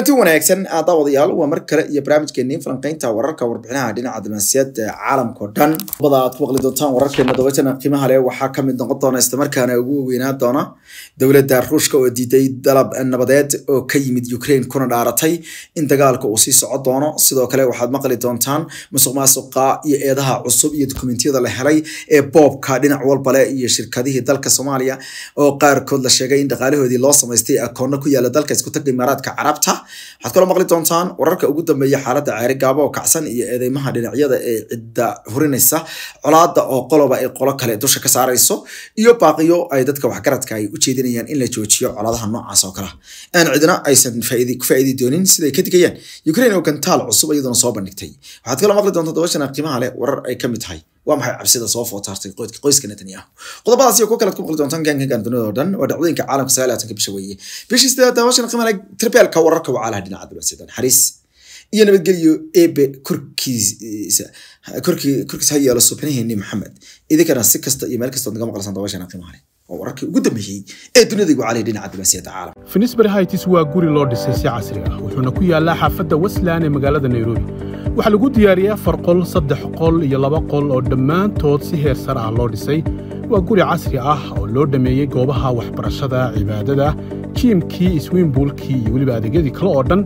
kulanti wanaagsan daawadayaal waa mar kale iyo barnaamijkeenii falanqaynta wararka warbixinaha dhinaca dibnansiyad caalamkao dhan abada aad ku maqli doontaan wararkeena dabaytana qiimaha leh waxaa ka mid noqon doona islamarkaana ugu weynaa doona dowladda ruushka oo diiday dalab nabadeed oo ka yimid ukraine kuna dhaaratay in dagaalka uu sii socon doono sidoo kale waxaad maqli doontaan musuq maasuqa iyo eedaha cusub iyo dukumentiyada la helay ee boobka dhinac walbale iyo shirkadihii dalka soomaaliya oo qaarkood la sheegay in dhaqaalahoodii loo samaystay akoonna ku yaala dalka isku taga imaaraadka carabta waxaad kaloo maqli doontaan wararka ugu dambeeya xaaladda ceeri gaaba oo kacsan iyo eedeymaha dhinacyada ee cidda hurinaysa colaada oo qoloba ay qolo kale dusha ka saarayso iyo baaqiyo ay dadka waxgaradka ay u jeedinayaan in la joojiyo colaadaha noocaas oo kale aan cidna aysan ku faa'iidi doonin siday ka digayaan ukrain oo gantaal cusub iyaduna soo bandhigtay waxaad kaloo maqli doontaa dabashana qiimaha leh warar ay ka mid tahay waa maxay cabsida soo footaartay qoyska netanyahu qodobadaas iyo kuwa kalead ku maqli doontaan gaankan dunida oo dhan waa dhacdooyinka caalamka sagaal laatanka bisha weeye bishii sideedaad hawshan qiimale tirbeelka wararka wacalaha dhinaca dibadsidan xariis iyo nabadgelyo eebe korkiis eh, ha yeelo subxinaheeni maxamed idinkana si kasta iyo meel kastood naga maqlasan hawshan qiimale waa finisbury heights waa guri loo dhisay si casri ah wuxuuna ku yaalaa xaafadda westland ee magaalada nairobi waxaa lagu diyaariyey afar qol saddex qol iyo laba qol oo dhammaantood si heer sare ah loo dhisay waa guri casri ah oo loo dhammeeyey goobaha waxbarashada cibaadada jiimkii iswiinbuulkii iyo weliba adeegyadii kale oo dhan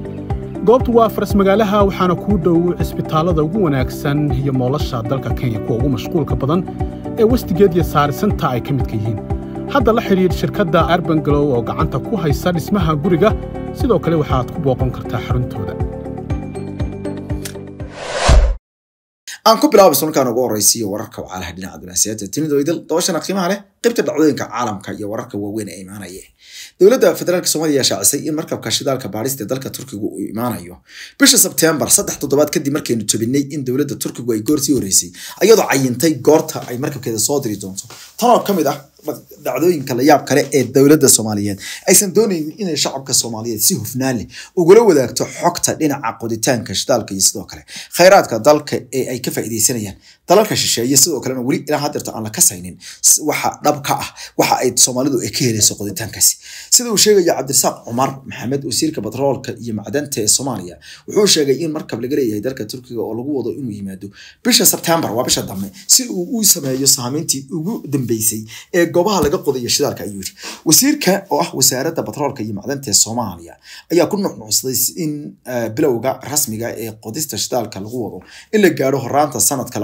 goobtu waa faras magaalaha waxaana kuu dhow cisbitaallada ugu wanaagsan iyo moolasha dalka kenya kuwa ugu mashquulka badan ee westigeed iyo saarisanta ay ka midka yihiin hadda la xidhiir shirkadda arbangalow oo gacanta ku haysa dhismaha guriga sidoo kale waxaad ku booqan kartaa xaruntooda aan ku bilaabo sunukaan ugu horraysiiyo wararka wacalaha dhinaca dunaasiyada timido idil dooshanna qiimaha leh qaybta dhacdooyinka caalamka iyo wararka waaweyn ee imaanaya dowladda federaalk soomaaliya shaacisay in markabka shidaalka baadhista dalka turkigu uu imaanayo bisha sebteembar saddex toddobaad kadib markaynu tobinay in dowladda turkigu ay goor sii horreysay ayadoo cayintay goorta ay markabkeeda soo diri doonto tan ka mid ah dhacdooyinka layaab kale ee dowladda soomaaliyeed aysan doonayn inay shacabka soomaaliyeed si hufnaan leh ugula wadaagto xogta dhinaca qoditaanka shidaalka iyo sidoo kale khayraadka dalka ee ay ka faa'iidaysanayaan dalalka shisheeye sidoo kalena weli ilaa hadeerta aan la kasaynin waxa dhab ah waxa ay soomaalidu ay ka helayso qoditaankaasi sida uu sheegaya cabdirasaaq cumar maxamed wasiirka batroolka iyo macdanta ee soomaaliya wuxuu sheegay in markab laga leeyahay dalka turkiga oo lagu wado inuu yimaado bisha sebtembar waa bisha dambe si uu u sameeyo saamayntii ugu dambeysay ee goobaha laga qodayo shidaalka ayuu yidhi wasiirka oo ah wasaaradda batroolka iyo macdanta ee soomaaliya ayaa ku nucnucsaday in eh, bilowga rasmiga ah ee qodista shidaalka lagu wado in la gaaro horaanta sanadka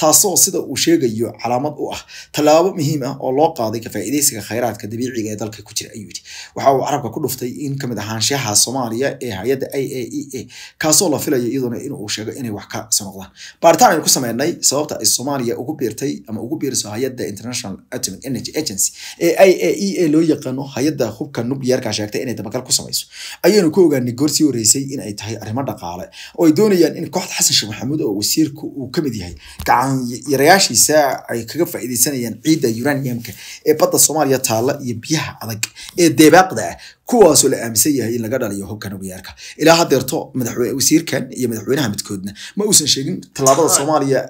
taasoo sida uu sheegayo calaamad u ah tallaabo muhiim ah oo loo qaaday kafaa'iidaysiga khayraadka dabiiciga ah ee dalka ku jira ayuu yidhi waxa uu carabka ku dhuftay in kamid ah ahaanshaha soomaaliya ee hay-adda a a e a kaasoo la filaya iyaduna inuu sheego inay wax ka soo noqdaan baaritaan aynu ku sameynay sababta ay soomaaliya ugu biirtay ama ugu biirso hay-adda international atomic energy agency ee i a e a loo yaqaano hay-adda hubka nuclearka sheegtay inay dabagal ku samayso ayaanu ku ogaanay goorsii horreysay in ay tahay arrimo dhaqaale oo ay doonayaan in kooxda xasan sheekh maxamuud oo wasiirku uu ka mid yahay gacan yarayaashiisa ay kaga faa'iidaysanayaan ciidda uraniumka ee badda soomaaliya taalla iyo biyaha adag ee deebaaqda ah kuwaasoo la aaminsan yahay in laga dhaliyo hoggaan ogayaarka ilaa hadeerto wasiirkan iyo madaxweynaha midkoodna ma uusan sheegin tallaabada soomaaliya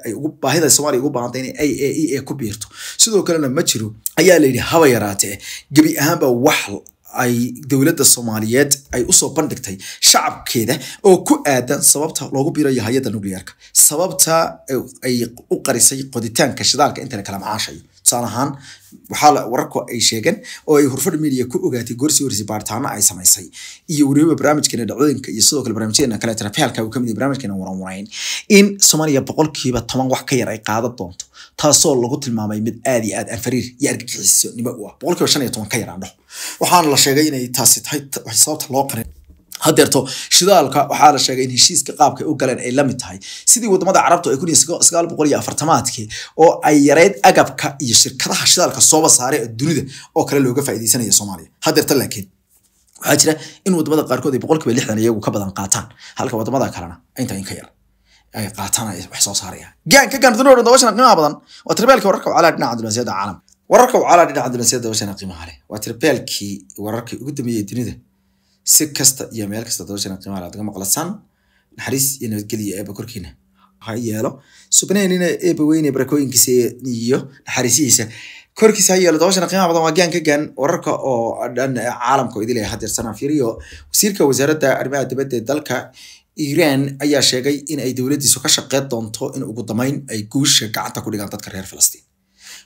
baahida soomaaliya ugu baahanta inay i a e a ku biirto sidoo kalena ma jiro ayaa la haba yaraatee gebi ahaanba wax ay dowladda soomaaliyeed ay usoo bandhigtay shacabkeeda oo ku aadan sababta loogu birayo hay-adda nuclearka sababta ay u qarisay qoditaanka shidaalka inta la kala macaashayo tusaale ahaan waxaa wararku ay sheegeen oo ay horfadh media ku ogaatay goorsi warsi baaritaano ay samaysay iyo weliba barnaamijkeena dhacdooyinka iyo sidoo kale barnaamijkeena kale tarabehalka uu kamid barnaamijkeena waranwarayn in soomaaliya boqolkiiba toban wax ka yar ay qaada doonto taasoo lagu tilmaamay mid aad iyo aad anfariir iyo argagixiso nimo u ah boqolkiiba shan iyo toban ka yar aan dhaho waxaana la sheegay inay taasi tahay sababta loo qarin hadeerto shidaalka waxaa la sheegay in heshiiska qaabka u galeen ay lamid tahay sidii wadamada carabtu ay oo ay yareyd agabka iyo shirkadaha shidaalka sooba saaray dunida oo kale looga faaideysanaya soomaaliya hadeerta laakiin waxaa jira in wadamada qaarkood ay boqolkiiba lixdan iyagu ka badan qaataan halka wadamada kalena inta in ka yar ay qaataan wax soo saarayaan gaan ka gaan dawashana qiimaha badan waa tribeelkii wararka calaa dhinaca abdilmasiida caalam wararka calaa dhinaca abdilmasiida dawashana qiimaha leh waa tribeelkii wararkii ugu dambeeyey dunida si kasta iyo meel kasta dooshan qiimaha laga maqlasan naxariis iyo nabadgelya eeba korkiina ha yeelo subnaynina eeba weyne barakooyinkiisa iyo naxariisihiisa korkiisa ha yeelo dooshan qiimaha badan waa gaan ka gaan wararka oo dhan caalamka oo idilaya ah. hadeer fiiriyo wasiirka wasaaradda arrimaha dibadda ee dalka iran ayaa sheegay in ay dowladdiisu ka shaqeyn doonto in ugu damayn ay guusha gacanta ku dhigaan dadka reer falastiin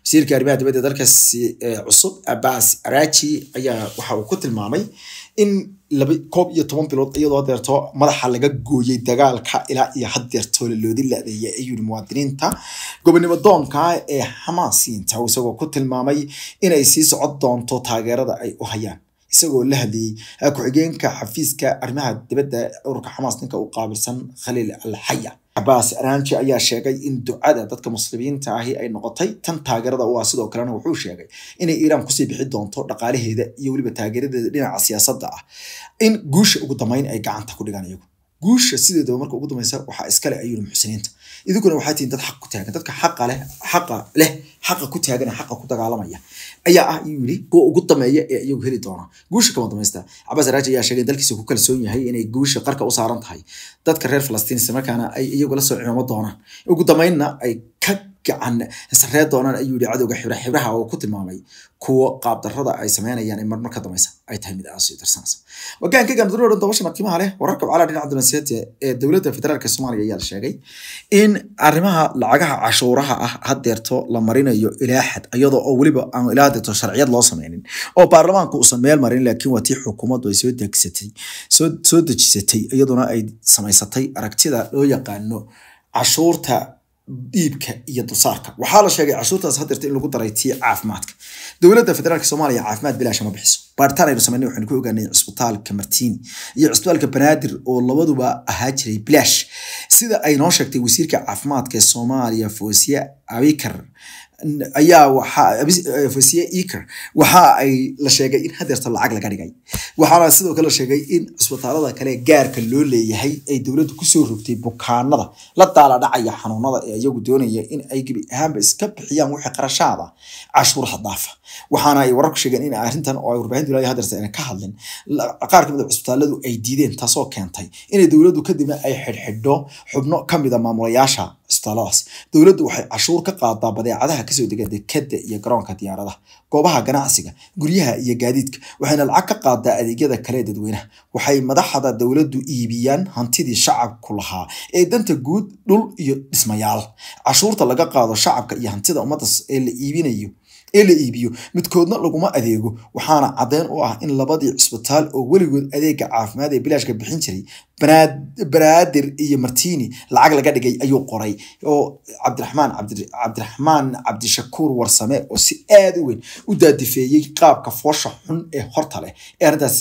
wasiirka arrimaha dibadda dalkaasi eh, cusub abbas araji ayaa waxa uu ku tilmaamay in koob iyo toban bilood iyadoo deerto madaxa laga gooyey dagaalka ilaa iyo hadeer toolaloodi la-deeyay ayuu muwaadiniinta gobonimo doonka ee xamaasiinta isagoo ku tilmaamay inay sii socon doonto taageerada ay u hayaan isagoo la hadlayey ku-xigeenka xafiiska arrimaha dibadda ururka xamaas ninka u qaabilsan khaliil alxaya cabaas araanji ayaa sheegay in ducada dadka muslimiinta ahi ay noqotay tan taageerada u ah sidoo kalena wuxuu sheegay inay iiraan kusii bixi doonto dhaqaalaheeda iyo weliba taageeradeeda dhinaca siyaasadda ah in guusha ugu dambeyn ay gacanta ku dhigaan iyagu guusha sideedaba marka ugu dambaysa waxaa iskale ayuu muxsiniinta idinkuna waxaa tihiin dad xaq ku taagan dadka xaqa leh xaqa leh xaqa ku taagan ee xaqa ku dagaalamaya ayaa ah iyuu yidhi kuwa ugu dameeya ee iyagu heli doona guusha kama damaystaa cabaas araaji ayaa sheegay dalkiisa ku kalsoon yahay inay guusha qarka u saaran tahay dadka reer falastiin markaana ay iyagu la soo cimaamo doonaan ugu damaynna ay ka gacan hisree doonan ayuu yihi cadowga xibre xibraha uu ku tilmaamay kuwo qaabdarrada ay sameynayaan in marmarka dambaysa ay tahay mid aas tirsanaysa wagaan ka gaamdaru odhan doobasha leh wararka calaa dhinaca dunaseete ee dowladda federaalka soomaaliya ayaa la sheegay in arrimaha lacagaha cashuuraha ah haddeerto la marinayo ilaa xad iyadoo oo weliba aan ilaa deerto sharciyad loo sameynin oo baarlamaanku uusan meel marin laakiin waa tii xukuumaddu ay soo degsatay soo dejisatay iyaduna ay samaysatay aragtida loo yaqaano cashuurta dhiibka iyo dusaarka waxaa la sheegay cashuurtaas hadeerta in lagu daray tii caafimaadka dowladda federaalk soomaaliya caafimaad bilaasha ma bixiso baaritaan aynu sameynay waxaynu ku ogaanay cusbitaalka martiini iyo cusbitaalka banaadir oo labaduba ahaa jiray bilaash sida ay noo sheegtay wasiirka caafimaadka ee soomaaliya foosiye abikar ayaa wafasiye eker eh, waxa ay la sheegay in hadeerta lacag laga dhigay waxaana sidoo kale la sheegay in cusbitaalada kale gaarka loo leeyahay ay dowladdu kusoo rogtay bukaanada la daala dhacaya xanuunada ee iyagu doonaya in ay gebi ahaanba iska bixiyaan wixii qarashaada cashuuraha daafa ah. waxaana ay wararku sheegeen in arrintan oo ay warbaahintu ilahay hadeerta ayna ka hadlin qaar kamid a ah cusbitaaladu ay diideen taasoo keentay inay dowladdu kadibna ay xidhxidho xubno ka mida ah maamulayaasha stars dowladdu waxay cashuur ka qaadaa badeecadaha kasoo dega dekada iyo garoonka diyaaradaha goobaha ganacsiga guryaha iyo gaadiidka waxayna lacag ka qaadaa adeegyada kale dadweynaha waxay madaxda dowladdu iibiyaan hantidii shacabku lahaa ee danta guud dhul iyo dhismayaal cashuurta laga qaado shacabka iyo hantida ummaddas ee la iibinayo ee la iibiyo midkoodna laguma adeego waxaana caddeyn u ah in labadii cusbitaal oo weligood adeega caafimaad ee bilaashka bixin jiray banaadir iyo martini lacag laga dhigay ayuu qoray oo cabdiraxmaan cabdiraxmaan cabdishakuur warsame oo si aad u weyn u daadifeeyey qaabka foosha xun ee horta leh ee arrintaas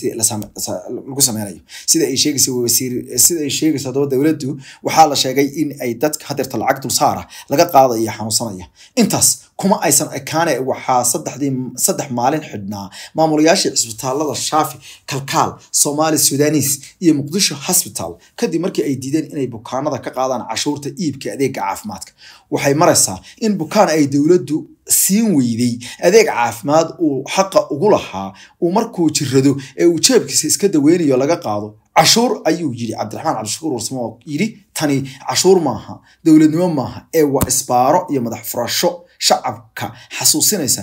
lagu sameynayo sida ay sheegaysa wasiir sida ay sheegaysa haddaba dowladdu waxaa la sheegay in ay dadka hadeerta lacag dulsaara laga qaadaya xanuunsanaya intaas kuma aysan ekaane waxaa saddex maalin xidhnaa maamulayaashii cisbitaalada shaafi kalkaal soomaali sudanis iyo muqdisho hosbital kadib markii ay diideen inay bukaanada ka qaadaan cashuurta iibka adeega caafimaadka waxay maraysaa in bukaan ay dowladdu siin weyday adeeg caafimaad uu xaqa ugu lahaa uu markuu jirado ee uu jeebkiisa iska daweynayo laga qaado cashuur ayuu yidhi cabdiraxmaan cabdishakuur warsame oo yidhi tani cashuur maaha dowladnimo maaha ee waa isbaaro iyo madax furasho shacabka xasuusinaysa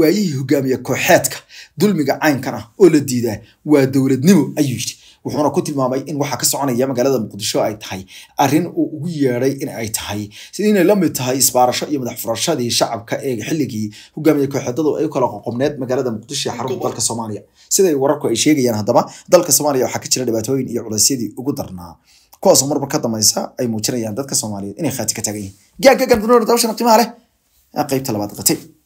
waayihii hogaamiya kooxeedka dulmiga caynkan oo la diidaa waa dowladnimo ayuu yidhi wuxuuna ku tilmaamay in waxa ka soconaya magaalada muqdisho ay tahay arrin uu ugu yeeday in ay tahay inay la tahay isbaarasho iyo madax furashadii shacabka ee xilligii hogaamiye kooxeedadu ay kala qoqobneed magaalada muqdisho ee xarunta dalka soomaaliya siday wararku ay sheegayaan haddaba dalka soomaaliya waxaa ka jira dhibaatooyin iyo culaysyadii ugu darnaa kuwaasoo marba ka dambaysa ay muujinayaan dadka soomaaliyeed inay khaati ka taagan yihiin gaagga gandanoor dabashana leh ee qaybta labaad qatay